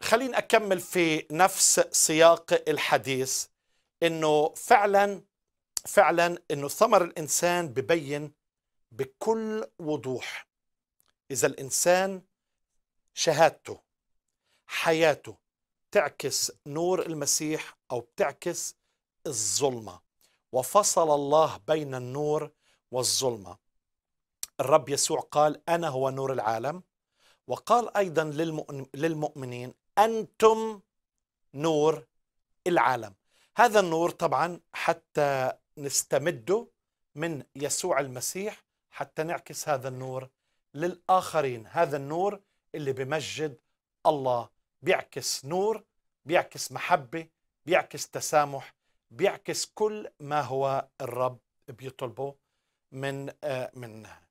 خليني أكمل في نفس سياق الحديث أنه فعلا فعلا أنه ثمر الإنسان ببين بكل وضوح إذا الإنسان شهادته حياته تعكس نور المسيح أو بتعكس الظلمة وفصل الله بين النور والظلمة الرب يسوع قال أنا هو نور العالم وقال أيضا للمؤمنين أنتم نور العالم هذا النور طبعا حتى نستمده من يسوع المسيح حتى نعكس هذا النور للآخرين هذا النور اللي بمجد الله بيعكس نور بيعكس محبة بيعكس تسامح بيعكس كل ما هو الرب بيطلبه من آه، منا